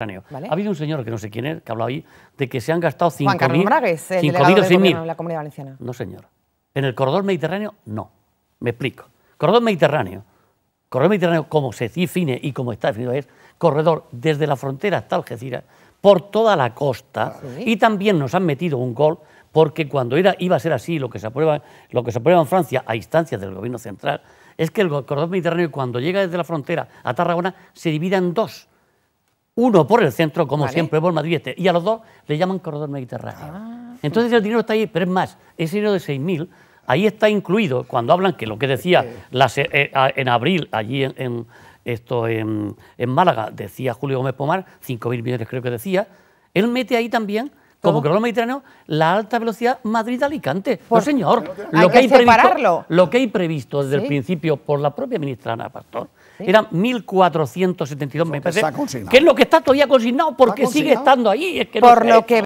Ha habido un señor que no sé quién es, que ha hablado ahí, de que se han gastado 5.000... Juan Carlos la Comunidad Valenciana. No, señor. En el corredor mediterráneo, no. Me explico. Corredor mediterráneo. Corredor mediterráneo, como se define y como está definido, es corredor desde la frontera hasta Algeciras, por toda la costa. Ah, y también nos han metido un gol porque cuando era, iba a ser así, lo que, se aprueba, lo que se aprueba en Francia a instancias del gobierno central, es que el corredor mediterráneo, cuando llega desde la frontera a Tarragona, se divida en dos uno por el centro, como siempre, por Madrid este. y a los dos le llaman corredor mediterráneo. Ah. Entonces el dinero está ahí, pero es más, ese dinero de 6.000, ahí está incluido, cuando hablan que lo que decía eh, en abril, allí en, esto en, en, Málaga, decía Julio Gómez Pomar, 5.000 millones creo que decía, él mete ahí también como que lo mediterráneo la alta velocidad Madrid-Alicante. Pues señor. lo que, hay previsto, lo que hay previsto desde el principio por la propia ministra Ana Pastor eran 1.472, me que es lo que está todavía consignado porque sigue estando ahí. Es que por lo que